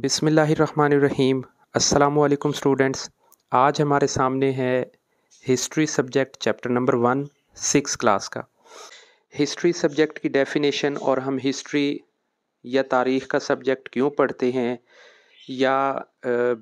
बिसमीम् अल्लाम स्टूडेंट्स आज हमारे सामने है history subject chapter number one six class का हिस्ट्री सब्जेक्ट की डेफिनेशन और हम हिस्ट्री या तारीख़ का सब्जेक्ट क्यों पढ़ते हैं या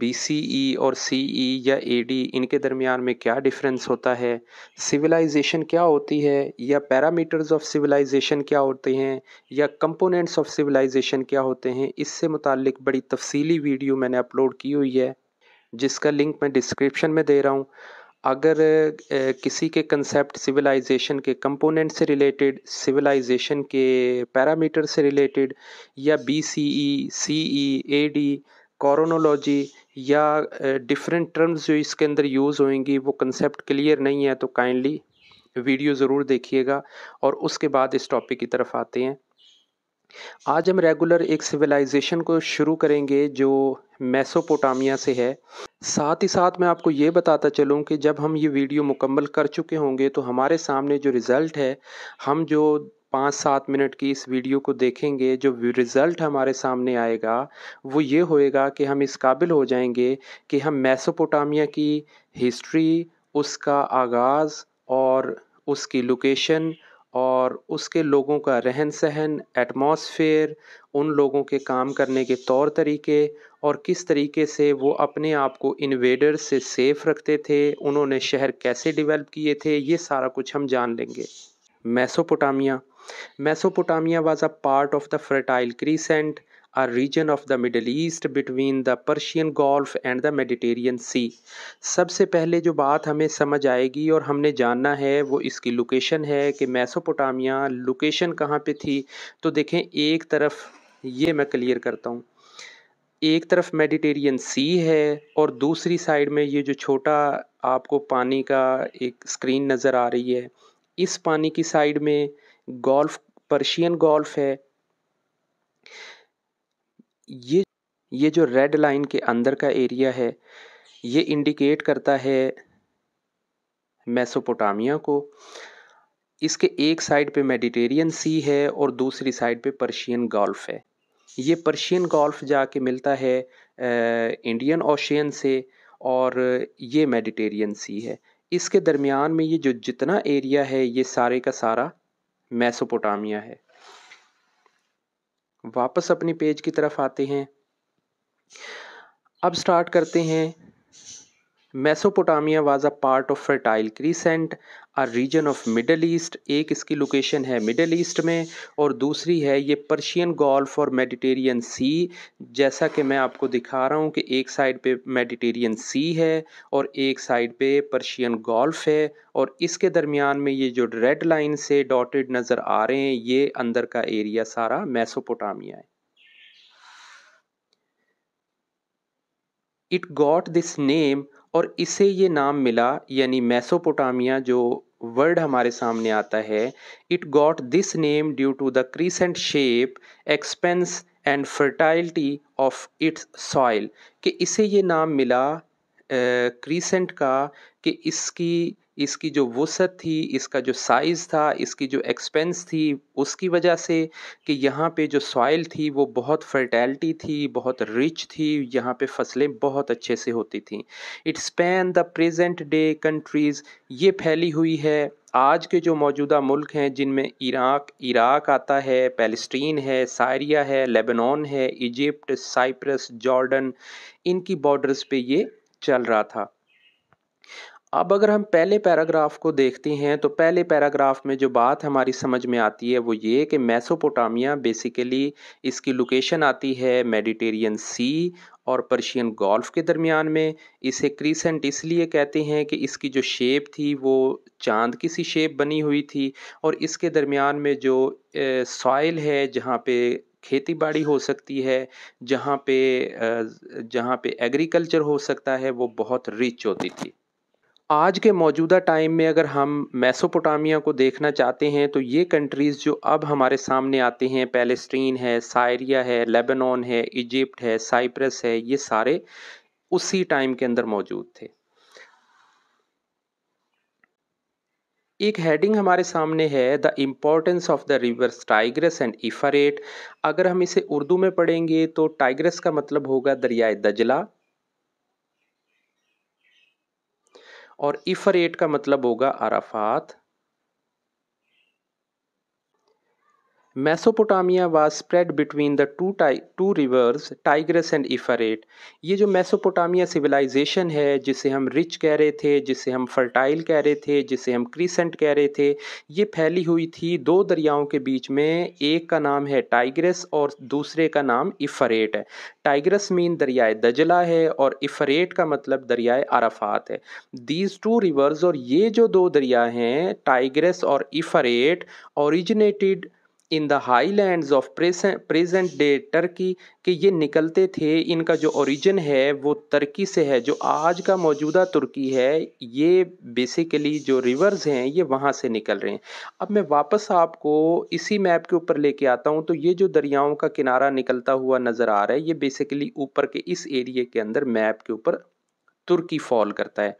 बी सी ई और सी ई e या ए डी इनके दरमियान में क्या डिफरेंस होता है सिविलाइजेशन क्या होती है या पैरामीटर्स ऑफ सिविलाइजेशन क्या होते हैं या कंपोनेंट्स ऑफ सिविलाइजेशन क्या होते हैं इससे मुतल बड़ी तफसीली वीडियो मैंने अपलोड की हुई है जिसका लिंक मैं डिस्क्रिप्शन में दे रहा हूँ अगर किसी के कंसेप्ट सिविलाइजेशन के कंपोनेंट से रिलेटेड सिविलाइजेशन के पैरामीटर से रिलेटेड या B C E C E A D chronology या डिफरेंट टर्म्स जो इसके अंदर यूज़ होंगी वो कंसेप्ट क्लियर नहीं है तो काइंडली वीडियो ज़रूर देखिएगा और उसके बाद इस टॉपिक की तरफ आते हैं आज हम रेगुलर एक सिविलाइजेशन को शुरू करेंगे जो मेसोपोटामिया से है साथ ही साथ मैं आपको ये बताता चलूँ कि जब हम ये वीडियो मुकम्मल कर चुके होंगे तो हमारे सामने जो रिज़ल्ट है हम जो पाँच सात मिनट की इस वीडियो को देखेंगे जो रिज़ल्ट हमारे सामने आएगा वो ये होएगा कि हम इस काबिल हो जाएंगे कि हम मेसोपोटामिया की हिस्ट्री उसका आगाज़ और उसकी लोकेशन और उसके लोगों का रहन सहन एटमॉस्फेयर उन लोगों के काम करने के तौर तरीके और किस तरीके से वो अपने आप को इन्वेडर से सेफ़ रखते थे उन्होंने शहर कैसे डेवलप किए थे ये सारा कुछ हम जान लेंगे Mesopotamia Mesopotamia was a part of the Fertile Crescent, a region of the Middle East between the Persian Gulf and the Mediterranean Sea. सबसे पहले जो बात हमें समझ आएगी और हमने जानना है वो इसकी लोकेशन है कि मैसोपोटामिया लोकेशन कहाँ पे थी तो देखें एक तरफ ये मैं क्लियर करता हूँ एक तरफ मेडिटेरियन सी है और दूसरी साइड में ये जो छोटा आपको पानी का एक स्क्रीन नज़र आ रही है इस पानी की साइड में गोल्फ पर्शियन गोल्फ है ये ये जो रेड लाइन के अंदर का एरिया है ये इंडिकेट करता है मेसोपोटामिया को इसके एक साइड पे मेडिटेरियन सी है और दूसरी साइड पे पर्शियन गोल्फ है ये पर्शियन गोल्फ जाके मिलता है इंडियन ओशियन से और ये मेडिटेरियन सी है इसके दरमियान में ये जो जितना एरिया है ये सारे का सारा मेसोपोटामिया है वापस अपने पेज की तरफ आते हैं अब स्टार्ट करते हैं Mesopotamia was a part of fertile crescent a region of Middle East एक इसकी लोकेशन है मिडल ईस्ट में और दूसरी है ये पर्शियन गॉल्फ और मेडिटेरियन सी जैसा कि मैं आपको दिखा रहा हूँ कि एक साइड पे मेडिटेरियन सी है और एक साइड पे पर्शियन गॉल्फ है और इसके दरमियान में ये जो रेड लाइन से डॉटेड नज़र आ रहे हैं ये अंदर का एरिया सारा मैसोपोटामिया है इट गॉट दिस नेम और इसे ये नाम मिला यानी मेसोपोटामिया जो वर्ड हमारे सामने आता है it got this name due to the crescent shape expanse and fertility of its soil कि इसे ये नाम मिला क्रीसेंट का कि इसकी इसकी जो वसत थी इसका जो साइज़ था इसकी जो एक्सपेंस थी उसकी वजह से कि यहाँ पे जो सॉइल थी वो बहुत फर्टैलिटी थी बहुत रिच थी यहाँ पे फसलें बहुत अच्छे से होती थी its span the present day countries ये फैली हुई है आज के जो मौजूदा मुल्क हैं जिनमें इराक इराक आता है पैलस्टीन है सायरिया है लेबनान है इजिप्ट साइप्रस जॉर्डन इनकी बॉर्डर्स पे ये चल रहा था अब अगर हम पहले पैराग्राफ को देखते हैं तो पहले पैराग्राफ में जो बात हमारी समझ में आती है वो ये कि मैसोपोटामिया बेसिकली इसकी लोकेशन आती है मेडिटेरियन सी और पर्शियन गोल्फ़ के दरमियान में इसे क्रीसेंट इसलिए कहते हैं कि इसकी जो शेप थी वो चांद की सी शेप बनी हुई थी और इसके दरमियान में जो सॉइल है जहाँ पे खेती बाड़ी हो सकती है जहाँ पे जहाँ पे एग्रीकल्चर हो सकता है वो बहुत रिच होती थी आज के मौजूदा टाइम में अगर हम मेसोपोटामिया को देखना चाहते हैं तो ये कंट्रीज़ जो अब हमारे सामने आते हैं पैलेस्टीन है सायरिया है लेबनान है इजिप्ट है साइप्रस है ये सारे उसी टाइम के अंदर मौजूद थे एक हेडिंग हमारे सामने है the importance of the rivers Tigris and Euphrates अगर हम इसे उर्दू में पढ़ेंगे तो टाइग्रस का मतलब होगा दरियाए दजला और एट का मतलब होगा अराफात Mesopotamia was spread between the two two rivers Tigris and Euphrates ये जो मेसोपोटामिया सिविलाइजेशन है जिसे हम रिच कह रहे थे जिसे हम फर्टाइल कह रहे थे जिसे हम क्रीसेंट कह रहे थे ये फैली हुई थी दो दरियाओं के बीच में एक का नाम है टाइग्रस और दूसरे का नाम इफरेट है टाइग्रस मीन दरियाए दजला है और इफरेट का मतलब दरियाए अराफात है दीज टू रिवर्स और ये जो दो दरिया हैं टाइग्रस और Euphrates originated in the high land of present day Turkey कि ये निकलते थे इनका जो ओरिजिन है वो तर्की से है जो आज का मौजूदा तुर्की है ये बेसिकली जो रिवर्स हैं ये वहाँ से निकल रहे हैं अब मैं वापस आपको इसी मैप के ऊपर लेके आता हूँ तो ये जो दरियाओं का किनारा निकलता हुआ नज़र आ रहा है ये बेसिकली ऊपर के इस एरिए के अंदर मैप के ऊपर तुर्की फॉल करता है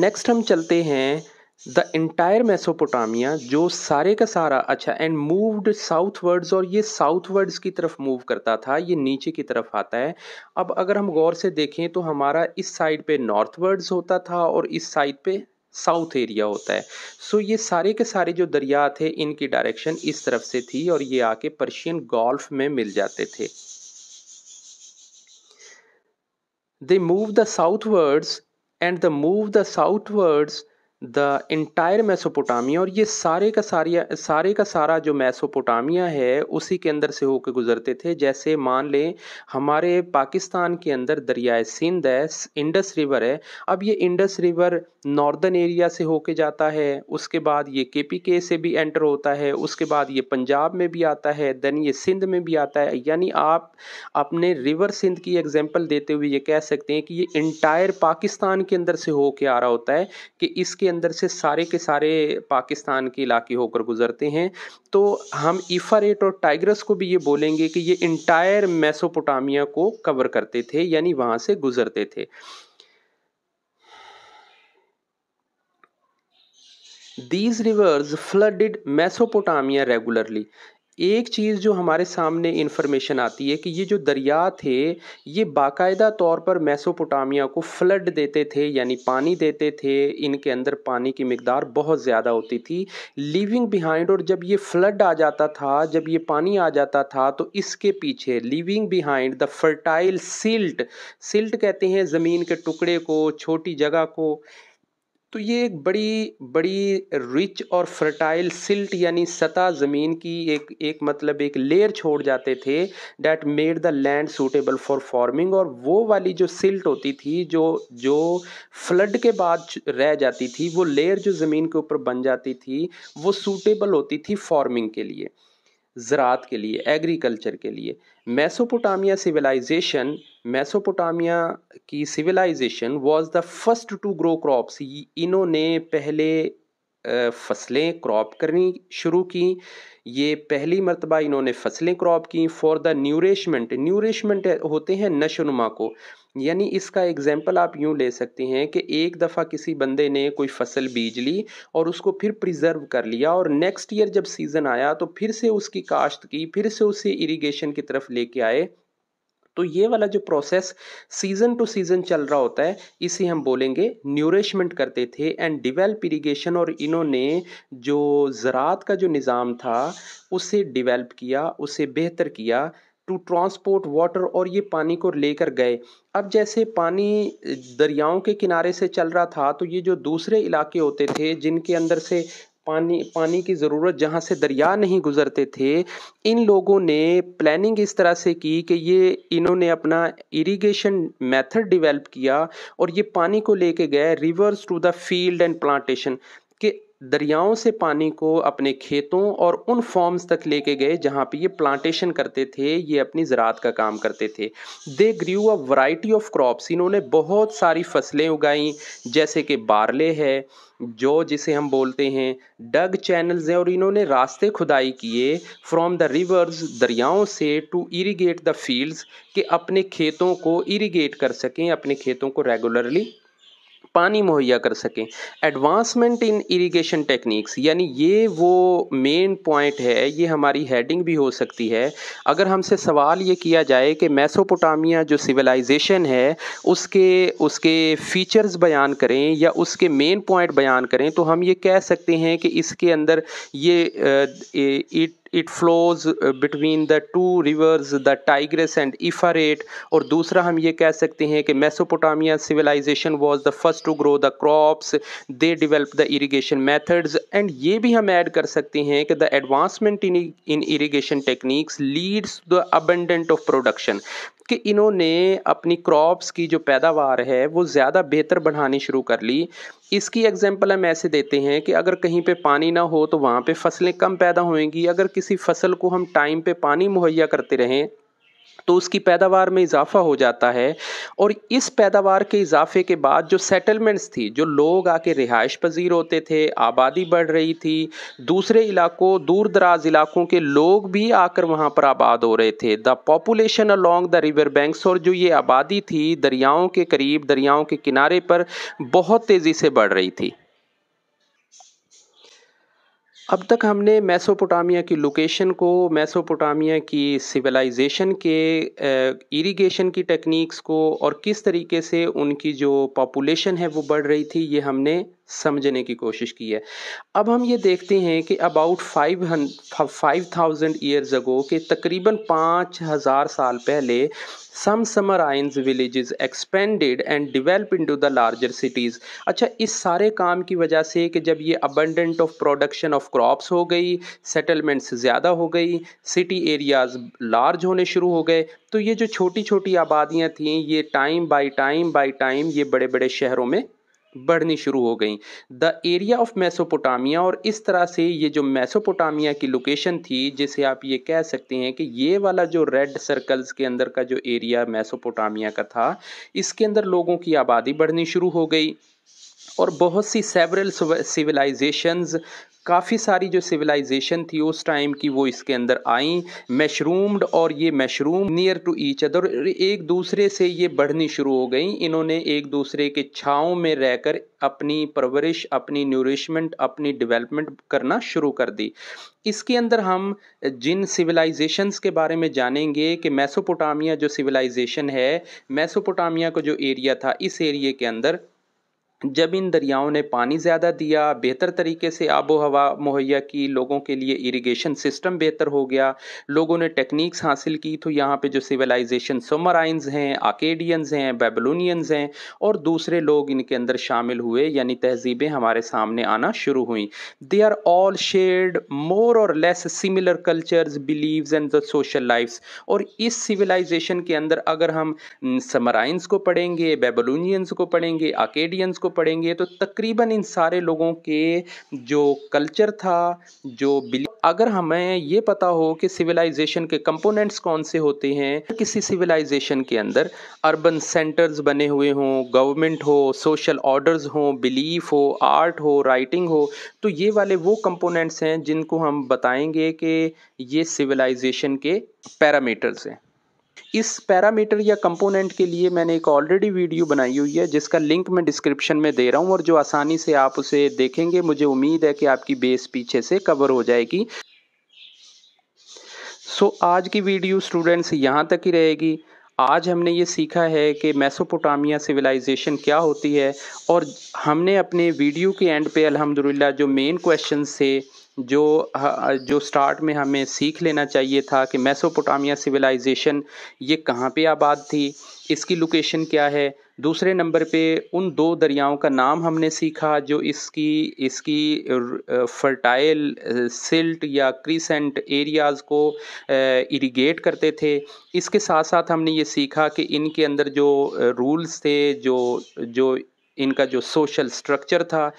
नेक्स्ट हम चलते हैं द इंटायर मेसोपोटामिया जो सारे का सारा अच्छा एंड मूव्ड साउथ वर्ड्स और ये साउथ वर्ड्स की तरफ मूव करता था ये नीचे की तरफ आता है अब अगर हम गौर से देखें तो हमारा इस साइड पे नॉर्थ वर्ड्स होता था और इस साइड पे साउथ एरिया होता है सो so, ये सारे के सारे जो दरिया थे इनकी डायरेक्शन इस तरफ से थी और ये आके पर्शियन गोल्फ में मिल जाते थे they move the southwards and the move the southwards the entire Mesopotamia और ये सारे का सारिया सारे का सारा जो मैसोपोटामिया है उसी के अंदर से होकर गुजरते थे जैसे मान लें हमारे पाकिस्तान के अंदर दरियाए सिंध है इंडस रिवर है अब ये इंडस रिवर नॉर्दर्न एरिया से होके जाता है उसके बाद ये के पी के से भी एंटर होता है उसके बाद ये पंजाब में भी आता है देन ये सिंध में भी आता है यानी आप अपने रिवर सिंध की एग्जाम्पल देते हुए ये कह सकते हैं कि ये इंटायर पाकिस्तान के अंदर से होके आ रहा होता है कि इसके अंदर से सारे के सारे पाकिस्तान के इलाके होकर गुजरते हैं तो हम ईफारेट और टाइग्रस को भी ये बोलेंगे कि ये इंटायर मेसोपोटामिया को कवर करते थे यानी वहाँ से गुजरते थे these rivers flooded mesopotamia regularly एक चीज़ जो हमारे सामने इन्फॉर्मेशन आती है कि ये जो दरिया थे ये बाकायदा तौर पर मैसोपोटामिया को फ्लड देते थे यानी पानी देते थे इनके अंदर पानी की मकदार बहुत ज़्यादा होती थी लिविंग बिहाइंड और जब ये फ्लड आ जाता था जब ये पानी आ जाता था तो इसके पीछे living behind the fertile silt silt कहते हैं ज़मीन के टुकड़े को छोटी जगह को तो ये एक बड़ी बड़ी रिच और फर्टाइल सिल्ट यानी सतह ज़मीन की एक एक मतलब एक लेयर छोड़ जाते थे that made the land suitable for farming और वो वाली जो सिल्ट होती थी जो जो फ्लड के बाद रह जाती थी वो लेयर जो ज़मीन के ऊपर बन जाती थी वो सूटेबल होती थी फार्मिंग के लिए ज़रात के लिए एग्रीकल्चर के लिए मैसोपोटामिया सिविलाइजेशन मेसोपोटामिया की civilisation was the first to grow crops इन्होंने पहले फसलें क्रॉप करनी शुरू की ये पहली मरतबा इन्होंने फसलें क्रॉप की फॉर द न्यूरिशमेंट न्यूरिशमेंट होते हैं नशोनुमा को यानी इसका एग्जाम्पल आप यूँ ले सकते हैं कि एक दफ़ा किसी बंदे ने कोई फसल बीज ली और उसको फिर प्रिजर्व कर लिया और नेक्स्ट ईयर जब सीज़न आया तो फिर से उसकी काश्त की फिर से उसे इरीगेशन की तरफ लेके आए तो ये वाला जो प्रोसेस सीजन टू सीजन चल रहा होता है इसे हम बोलेंगे न्यूरिशमेंट करते थे एंड डिवेल्प इरीगेशन और इन्होंने जो ज़रात का जो निज़ाम था उसे डिवेल्प किया उसे बेहतर किया टू ट्रांसपोर्ट वाटर और ये पानी को लेकर गए अब जैसे पानी दरियाओं के किनारे से चल रहा था तो ये जो दूसरे इलाके होते थे जिनके अंदर से पानी पानी की ज़रूरत जहाँ से दरिया नहीं गुज़रते थे इन लोगों ने प्लानिंग इस तरह से की कि ये इन्होंने अपना इरिगेशन मेथड डेवलप किया और ये पानी को लेके गए rivers to the field and plantation कि दरियाओं से पानी को अपने खेतों और उन फॉर्म्स तक लेके गए जहाँ पे ये प्लांटेशन करते थे ये अपनी ज़रात का काम करते थे दे ग्रू अ वाइटी ऑफ क्रॉप्स इन्होंने बहुत सारी फसलें उगाई जैसे कि बारले है जो जिसे हम बोलते हैं डग चैनल्स हैं और इन्होंने रास्ते खुदाई किए फ्रॉम द रिवर्स दरियाओं से टू इरीगेट द फील्ड्स कि अपने खेतों को इरीगेट कर सकें अपने खेतों को रेगुलरली पानी मुहैया कर सकें एडवांसमेंट इन इरीगेशन टेक्निक्स यानी ये वो मेन पॉइंट है ये हमारी हेडिंग भी हो सकती है अगर हमसे सवाल ये किया जाए कि मैसोपोटामिया जो सिविलाइजेशन है उसके उसके फीचर्स बयान करें या उसके मेन पॉइंट बयान करें तो हम ये कह सकते हैं कि इसके अंदर ये it it flows between the two rivers the Tigris and Euphrates और दूसरा हम ये कह सकते हैं कि Mesopotamia civilisation was the first to grow the crops they develop the irrigation methods and ये भी हम ऐड कर सकते हैं कि the advancement in in irrigation techniques leads the abundant of production कि इन्होंने अपनी क्रॉप्स की जो पैदावार है वो ज़्यादा बेहतर बढ़ानी शुरू कर ली इसकी एग्जांपल हम ऐसे देते हैं कि अगर कहीं पे पानी ना हो तो वहाँ पे फसलें कम पैदा होंगी अगर किसी फसल को हम टाइम पे पानी मुहैया करते रहें तो उसकी पैदावार में इजाफा हो जाता है और इस पैदावार के इजाफे के बाद जो सेटलमेंट्स थी जो लोग आके रिहाइश पजीर होते थे आबादी बढ़ रही थी दूसरे इलाकों दूर दराज इलाकों के लोग भी आकर वहाँ पर आबाद हो रहे थे the population along the river banks और जो ये आबादी थी दरियाओं के करीब दरियाओं के किनारे पर बहुत तेज़ी से बढ़ रही थी अब तक हमने मेसोपोटामिया की लोकेशन को मेसोपोटामिया की सिविलाइजेशन के इरिगेशन की टेक्निक्स को और किस तरीके से उनकी जो पॉपुलेशन है वो बढ़ रही थी ये हमने समझने की कोशिश की है अब हम ये देखते हैं कि about five five thousand years ago के तकरीबन पाँच हज़ार साल पहले some Sumerians villages expanded and develop to the larger cities अच्छा इस सारे काम की वजह से कि जब ये abundant of production of crops हो गई सेटलमेंट्स ज़्यादा हो गई सिटी एरियाज़ लार्ज होने शुरू हो गए तो ये जो छोटी छोटी आबादियाँ थीं ये time by time by time ये बड़े बड़े शहरों में बढ़नी शुरू हो गई द एरिया ऑफ मैसोपोटामिया और इस तरह से ये जो मैसोपोटामिया की लोकेशन थी जिसे आप ये कह सकते हैं कि ये वाला जो रेड सर्कल्स के अंदर का जो एरिया मैसोपोटामिया का था इसके अंदर लोगों की आबादी बढ़नी शुरू हो गई और बहुत सी सेवरल सिविलाइजेशंस काफ़ी सारी जो सिविलाइजेशन थी उस टाइम की वो इसके अंदर आई मशरूम्ड और ये mushroom near to each other एक दूसरे से ये बढ़नी शुरू हो गई इन्होंने एक दूसरे के छाँव में रहकर अपनी परवरिश अपनी न्यूरिशमेंट अपनी डेवलपमेंट करना शुरू कर दी इसके अंदर हम जिन सिविलाइजेशंस के बारे में जानेंगे कि मेसोपोटामिया जो सिविलाइजेशन है मेसोपोटामिया का जो एरिया था इस एरिए के अंदर जब इन दरियाओं ने पानी ज़्यादा दिया बेहतर तरीके से आबो हवा मुहैया की लोगों के लिए इरिगेशन सिस्टम बेहतर हो गया लोगों ने टेक्निक्स हासिल की तो यहाँ पे जो सिविलाइजेशन सोमराइंस हैं आकेडियंस हैं बेबलोनियंस हैं और दूसरे लोग इनके अंदर शामिल हुए यानी तहजीबें हमारे सामने आना शुरू हुई they are all shared more or less similar cultures believe and the social life और इस सिविलाइजेशन के अंदर अगर हम समराइंस को पढ़ेंगे बेबलोनियंस को पढ़ेंगे आकेडियंस को पढ़ेंगे तो तकरीबन इन सारे लोगों के जो कल्चर था जो अगर हमें ये पता हो कि सिविलाइजेशन के कंपोनेंट्स कौन से होते हैं किसी सिविलाइजेशन के अंदर अर्बन सेंटर्स बने हुए हों गवर्नमेंट हो सोशल ऑर्डर्स हो बिलीफ हो आर्ट हो राइटिंग हो तो ये वाले वो कंपोनेंट्स हैं जिनको हम बताएंगे कि ये सिविलाइजेशन के पैरामीटर्स हैं इस पैरामीटर या कंपोनेंट के लिए मैंने एक ऑलरेडी वीडियो बनाई हुई है जिसका लिंक मैं डिस्क्रिप्शन में दे रहा हूँ और जो आसानी से आप उसे देखेंगे मुझे उम्मीद है कि आपकी बेस पीछे से कवर हो जाएगी सो so, आज की वीडियो स्टूडेंट्स यहाँ तक ही रहेगी आज हमने ये सीखा है कि मेसोपोटामिया सिविलाइजेशन क्या होती है और हमने अपने वीडियो के एंड पे अल्हम्दुलिल्लाह जो मेन क्वेश्चन थे जो जो स्टार्ट में हमें सीख लेना चाहिए था कि मेसोपोटामिया सिविलाइजेशन ये कहाँ पे आबाद थी इसकी लोकेशन क्या है दूसरे नंबर पे उन दो दरियाओं का नाम हमने सीखा जो इसकी इसकी फर्टाइल सिल्ट या क्रीसेंट एरियाज़ को इरिगेट करते थे इसके साथ साथ हमने ये सीखा कि इनके अंदर जो रूल्स थे जो जो इनका जो सोशल स्ट्रक्चर था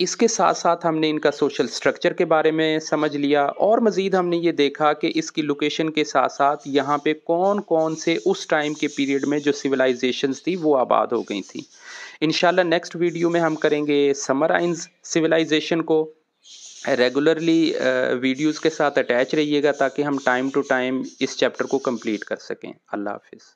इसके साथ साथ हमने इनका सोशल स्ट्रक्चर के बारे में समझ लिया और मज़ीद हमने ये देखा कि इसकी लोकेशन के साथ साथ यहाँ पे कौन कौन से उस टाइम के पीरियड में जो सिविलाइजेशन थी वो आबाद हो गई थी इन नेक्स्ट वीडियो में हम करेंगे समराइंस सिविलाइजेशन को रेगुलरली वीडियोस के साथ अटैच रहिएगा ताकि हम टाइम टू टाइम इस चैप्टर को कंप्लीट कर सकें अल्लाह हाफिज़